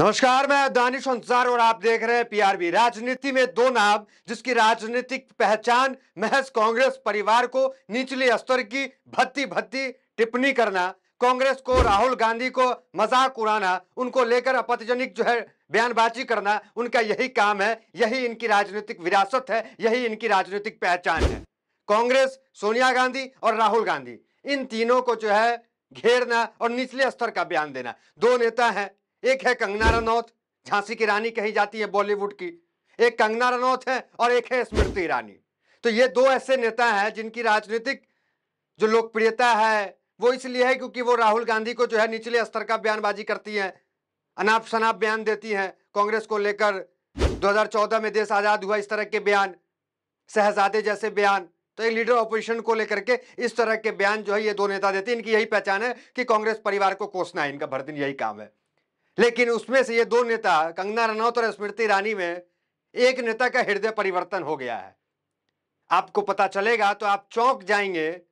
नमस्कार मैं दानिश अंसार और आप देख रहे हैं पीआरबी राजनीति में दो नाम जिसकी राजनीतिक पहचान महज कांग्रेस परिवार को निचले स्तर की भत्ती भत्ती टिप्पणी करना कांग्रेस को राहुल गांधी को मजाक उड़ाना उनको लेकर आपत्तिजनक जो है बयानबाजी करना उनका यही काम है यही इनकी राजनीतिक विरासत है यही इनकी राजनीतिक पहचान है कांग्रेस सोनिया गांधी और राहुल गांधी इन तीनों को जो है घेरना और निचले स्तर का बयान देना दो नेता हैं एक है कंगना रनौत झांसी की रानी कही जाती है बॉलीवुड की एक कंगना रनौत है और एक है स्मृति ईरानी तो ये दो ऐसे नेता हैं जिनकी राजनीतिक जो लोकप्रियता है वो इसलिए है क्योंकि वो राहुल गांधी को जो है निचले स्तर का बयानबाजी करती हैं अनाप शनाप बयान देती हैं कांग्रेस को लेकर 2014 में देश आज़ाद हुआ इस तरह के बयान शहजादे जैसे बयान तो एक लीडर ऑपोजिशन को लेकर के इस तरह के बयान जो है ये दो नेता देते हैं इनकी यही पहचान है कि कांग्रेस परिवार को कोसना है इनका भर दिन यही काम है लेकिन उसमें से ये दो नेता कंगना रनौत और स्मृति ईरानी में एक नेता का हृदय परिवर्तन हो गया है आपको पता चलेगा तो आप चौंक जाएंगे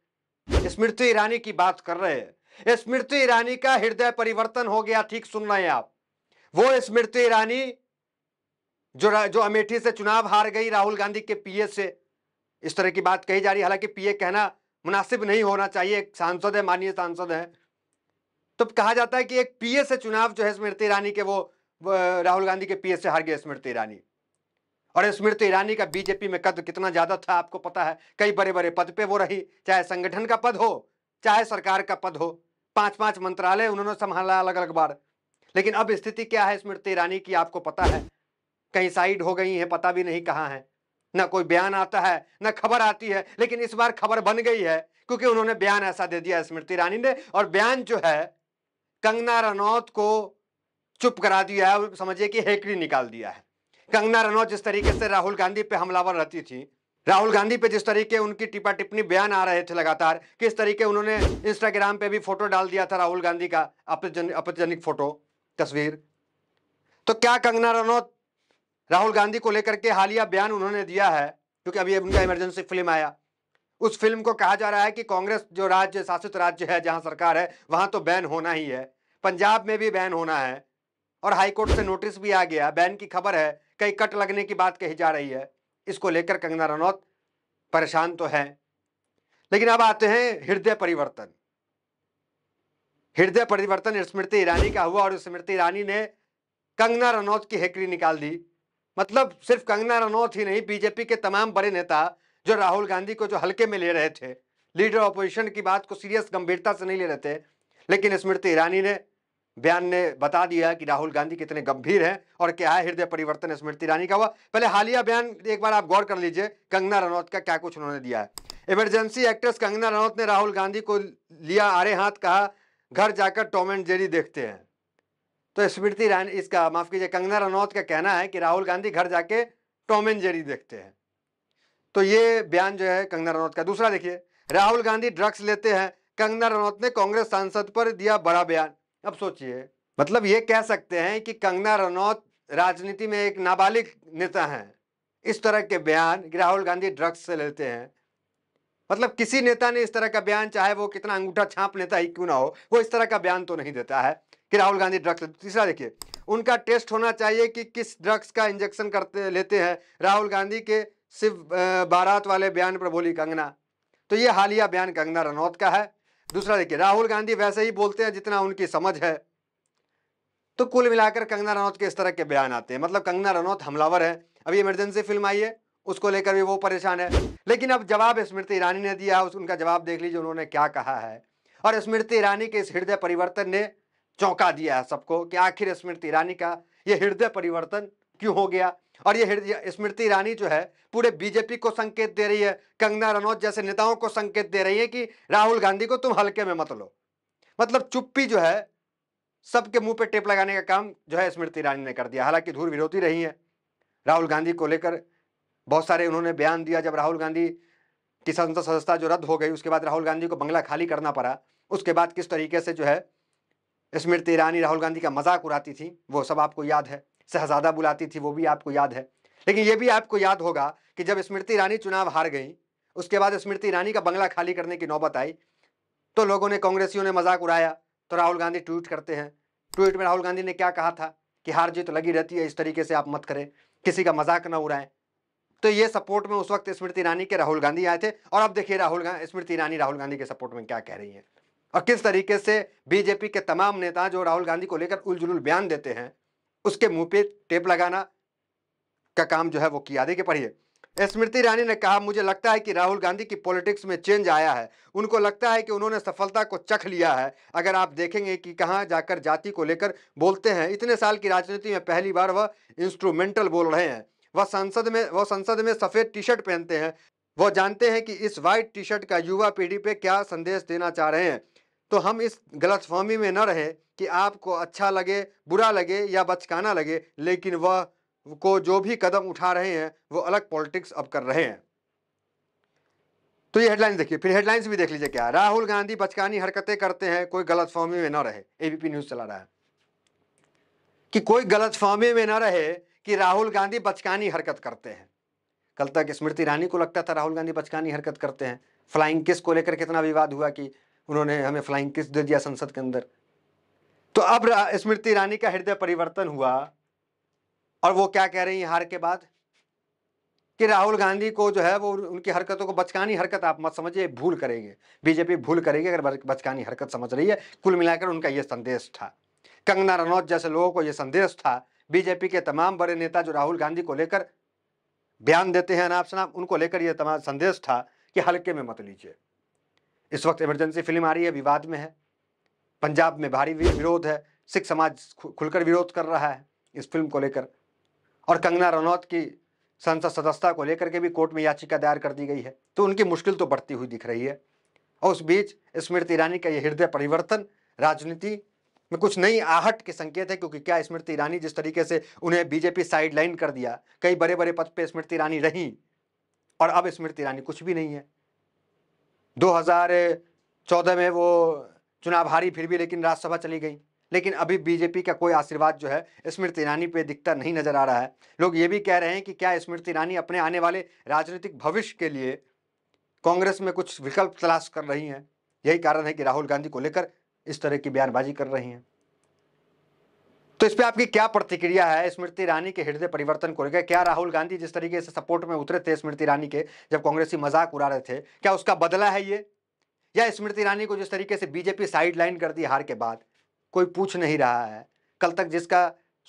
स्मृति ईरानी की बात कर रहे हैं स्मृति ईरानी का हृदय परिवर्तन हो गया ठीक सुन रहे हैं आप वो स्मृति ईरानी जो जो अमेठी से चुनाव हार गई राहुल गांधी के पीए से इस तरह की बात कही जा रही है हालांकि पीए कहना मुनासिब नहीं होना चाहिए एक सांसद है माननीय सांसद है तो कहा जाता है कि एक पीए से चुनाव जो है स्मृति ईरानी के वो राहुल गांधी के पीए से हार गए स्मृति ईरानी और स्मृति ईरानी का बीजेपी में कद कितना ज्यादा था आपको पता है कई बड़े बड़े पद पे वो रही चाहे संगठन का पद हो चाहे सरकार का पद हो पांच पांच मंत्रालय उन्होंने संभाला अलग अलग बार लेकिन अब स्थिति क्या है स्मृति ईरानी की आपको पता है कहीं साइड हो गई है पता भी नहीं कहाँ है ना कोई बयान आता है ना खबर आती है लेकिन इस बार खबर बन गई है क्योंकि उन्होंने बयान ऐसा दे दिया स्मृति ईरानी ने और बयान जो है कंगना रनौत को चुप करा दिया है समझिए कि हेकड़ी निकाल दिया है कंगना रनौत जिस तरीके से राहुल गांधी पे हमलावर रहती थी राहुल गांधी पे जिस तरीके उनकी टिप्पा टिप्पणी बयान आ रहे थे लगातार किस तरीके उन्होंने इंस्टाग्राम पे भी फोटो डाल दिया था राहुल गांधी का अपजन अपजनिक फोटो तस्वीर तो क्या कंगना रनौत राहुल गांधी को लेकर के हालिया बयान उन्होंने दिया है क्योंकि अभी उनका इमरजेंसी फिल्म आया उस फिल्म को कहा जा रहा है कि कांग्रेस जो राज्य शासित राज्य है जहां सरकार है वहां तो बैन होना ही है पंजाब में भी बैन होना है और हाईकोर्ट से नोटिस भी आ गया बैन की खबर है कई कट लगने की बात कही जा रही है इसको लेकर कंगना रनौत परेशान तो है लेकिन अब आते हैं हृदय परिवर्तन हृदय परिवर्तन स्मृति ईरानी का हुआ और स्मृति ईरानी ने कंगना रनौत की हेकरी निकाल दी मतलब सिर्फ कंगना रनौत ही नहीं बीजेपी के तमाम बड़े नेता जो राहुल गांधी को जो हल्के में ले रहे थे लीडर ऑपोजिशन की बात को सीरियस गंभीरता से नहीं ले रहे थे लेकिन स्मृति ईरानी ने बयान ने बता दिया कि राहुल गांधी कितने गंभीर हैं और क्या है हृदय परिवर्तन स्मृति ईरानी का हुआ पहले हालिया बयान एक बार आप गौर कर लीजिए कंगना रनौत का क्या कुछ उन्होंने दिया है इमरजेंसी एक्ट्रेस कंगना रनौत ने राहुल गांधी को लिया आरे हाथ कहा घर जाकर टॉम एंड जेरी देखते हैं तो स्मृति ईरानी इसका माफ कीजिए कंगना रनौत का कहना है कि राहुल गांधी घर जाके टॉम एंड जेरी देखते हैं तो ये बयान जो है कंगना रनौत का दूसरा देखिए राहुल गांधी ड्रग्स लेते हैं कंगना रनौत ने कांग्रेस सांसद पर दिया बड़ा बयान अब सोचिए मतलब ये कह सकते हैं कि कंगना रनौत राजनीति में एक नाबालिग नेता है इस तरह के बयान राहुल गांधी ड्रग्स से लेते हैं मतलब किसी नेता ने इस तरह का बयान चाहे वो कितना अंगूठा छाप लेता ही क्यों ना हो वो इस तरह का बयान तो नहीं देता है कि राहुल गांधी ड्रग्स तीसरा देखिए उनका टेस्ट होना चाहिए कि किस ड्रग्स का इंजेक्शन करते लेते हैं राहुल गांधी के शिव बारात वाले बयान पर बोली कंगना तो ये हालिया बयान कंगना रनौत का है दूसरा देखिए राहुल गांधी वैसे ही बोलते हैं जितना उनकी समझ है तो कुल मिलाकर कंगना रनौत के इस तरह के बयान आते हैं मतलब कंगना रनौत हमलावर है अभी इमरजेंसी फिल्म आई है उसको लेकर भी वो परेशान है लेकिन अब जवाब स्मृति ईरानी ने दिया उस उनका जवाब देख लीजिए उन्होंने क्या कहा है और स्मृति ईरानी के इस हृदय परिवर्तन ने चौंका दिया है सबको कि आखिर स्मृति ईरानी का ये हृदय परिवर्तन क्यों हो गया और ये स्मृति ईरानी जो है पूरे बीजेपी को संकेत दे रही है कंगना रनौत जैसे नेताओं को संकेत दे रही है कि राहुल गांधी को तुम हल्के में मत लो मतलब चुप्पी जो है सबके मुंह पे टेप लगाने का काम जो है स्मृति ईरानी ने कर दिया हालांकि धूल विरोधी रही है राहुल गांधी को लेकर बहुत सारे उन्होंने बयान दिया जब राहुल गांधी की संसद सदस्यता जो रद्द हो गई उसके बाद राहुल गांधी को बंगला खाली करना पड़ा उसके बाद किस तरीके से जो है स्मृति ईरानी राहुल गांधी का मजाक उड़ाती थी वो सब आपको याद है शहजादा बुलाती थी वो भी आपको याद है लेकिन ये भी आपको याद होगा कि जब स्मृति ईरानी चुनाव हार गई उसके बाद स्मृति ईरानी का बंगला खाली करने की नौबत आई तो लोगों ने कांग्रेसियों ने मजाक उड़ाया तो राहुल गांधी ट्वीट करते हैं ट्वीट में राहुल गांधी ने क्या कहा था कि हार जीत तो लगी रहती है इस तरीके से आप मत करें किसी का मजाक ना उड़ाएं तो ये सपोर्ट में उस वक्त स्मृति ईरानी के राहुल गांधी आए थे और अब देखिए राहुल गांधी स्मृति ईरानी राहुल गांधी के सपोर्ट में क्या कह रही है और किस तरीके से बीजेपी के तमाम नेता जो राहुल गांधी को लेकर उलझुल बयान देते हैं उसके मुंह पे टेप लगाना का काम जो है वो किया देखिए पढ़िए स्मृति ईरानी ने कहा मुझे लगता है कि राहुल गांधी की पॉलिटिक्स में चेंज आया है उनको लगता है कि उन्होंने सफलता को चख लिया है अगर आप देखेंगे कि कहाँ जाकर जाति को लेकर बोलते हैं इतने साल की राजनीति में पहली बार वह इंस्ट्रूमेंटल बोल रहे हैं वह संसद में वह संसद में सफ़ेद टी शर्ट पहनते हैं वह जानते हैं कि इस वाइट टी शर्ट का युवा पीढ़ी पे क्या संदेश देना चाह रहे हैं तो हम इस गलतफहमी में न रहे कि आपको अच्छा लगे बुरा लगे या बचकाना लगे लेकिन वह को जो भी कदम उठा रहे हैं वो अलग पॉलिटिक्स अब कर रहे हैं तो ये हेडलाइन देखिए फिर हेडलाइंस भी देख लीजिए क्या राहुल गांधी बचकानी हरकतें करते हैं कोई गलत गलतफहमी में ना रहे एबीपी न्यूज चला रहा है कि कोई गलत गलतफहमी में ना रहे कि राहुल गांधी बचकानी हरकत करते हैं कल तक स्मृति ईरानी को लगता था राहुल गांधी बचकानी हरकत करते हैं फ्लाइंग किस को लेकर कितना विवाद हुआ कि उन्होंने हमें फ्लाइंग किस दे दिया संसद के अंदर तो अब स्मृति ईरानी का हृदय परिवर्तन हुआ और वो क्या कह रही हैं हार के बाद कि राहुल गांधी को जो है वो उनकी हरकतों को बचकानी हरकत आप मत समझिए भूल करेंगे बीजेपी भूल करेगी अगर बचकानी हरकत समझ रही है कुल मिलाकर उनका ये संदेश था कंगना रनौत जैसे लोगों को ये संदेश था बीजेपी के तमाम बड़े नेता जो राहुल गांधी को लेकर बयान देते हैं अनाप शनाप उनको लेकर यह तमाम संदेश था कि हल्के में मत लीजिए इस वक्त इमरजेंसी फिल्म आ रही है विवाद में है पंजाब में भारी विरोध है सिख समाज खुलकर विरोध कर रहा है इस फिल्म को लेकर और कंगना रनौत की संसद सदस्यता को लेकर के भी कोर्ट में याचिका दायर कर दी गई है तो उनकी मुश्किल तो बढ़ती हुई दिख रही है और उस बीच स्मृति ईरानी का यह हृदय परिवर्तन राजनीति में कुछ नई आहट के संकेत है क्योंकि क्या स्मृति ईरानी जिस तरीके से उन्हें बीजेपी साइडलाइन कर दिया कई बड़े बड़े पद पर स्मृति ईरानी रहीं और अब स्मृति ईरानी कुछ भी नहीं है 2014 में वो चुनाव हारी फिर भी लेकिन राज्यसभा चली गई लेकिन अभी बीजेपी का कोई आशीर्वाद जो है स्मृति ईरानी पे दिखता नहीं नजर आ रहा है लोग ये भी कह रहे हैं कि क्या स्मृति ईरानी अपने आने वाले राजनीतिक भविष्य के लिए कांग्रेस में कुछ विकल्प तलाश कर रही हैं यही कारण है कि राहुल गांधी को लेकर इस तरह की बयानबाजी कर रही हैं तो इस पे आपकी क्या प्रतिक्रिया है स्मृति ईरानी के हृदय परिवर्तन को लेकर क्या राहुल गांधी जिस तरीके से सपोर्ट में उतरे थे स्मृति ईरानी के जब कांग्रेसी मजाक उड़ा रहे थे क्या उसका बदला है ये या स्मृति ईरानी को जिस तरीके से बीजेपी साइडलाइन कर दी हार के बाद कोई पूछ नहीं रहा है कल तक जिसका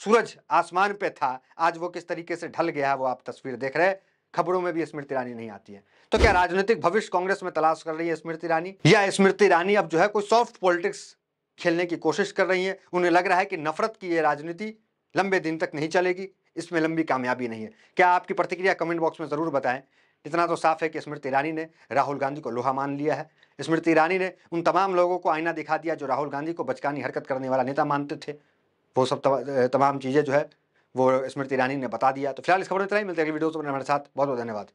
सूरज आसमान पे था आज वो किस तरीके से ढल गया है वो आप तस्वीर देख रहे हैं खबरों में भी स्मृति ईरानी नहीं आती है तो क्या राजनीतिक भविष्य कांग्रेस में तलाश कर रही है स्मृति ईरानी या स्मृति ईरानी अब जो है कोई सॉफ्ट पॉलिटिक्स खेलने की कोशिश कर रही हैं उन्हें लग रहा है कि नफरत की ये राजनीति लंबे दिन तक नहीं चलेगी इसमें लंबी कामयाबी नहीं है क्या आपकी प्रतिक्रिया कमेंट बॉक्स में ज़रूर बताएं इतना तो साफ है कि स्मृति ईरानी ने राहुल गांधी को लोहा मान लिया है स्मृति ईरानी ने उन तमाम लोगों को आईना दिखा दिया जो राहुल गांधी को बचकानी हरकत करने वाला नेता मानते थे वो सब तमाम चीज़ें जो है वो स्मृति ईरानी ने बता दिया तो फिलहाल इस खबर में इतना ही मिलते हैं अगली वीडियो से हमारे साथ बहुत बहुत धन्यवाद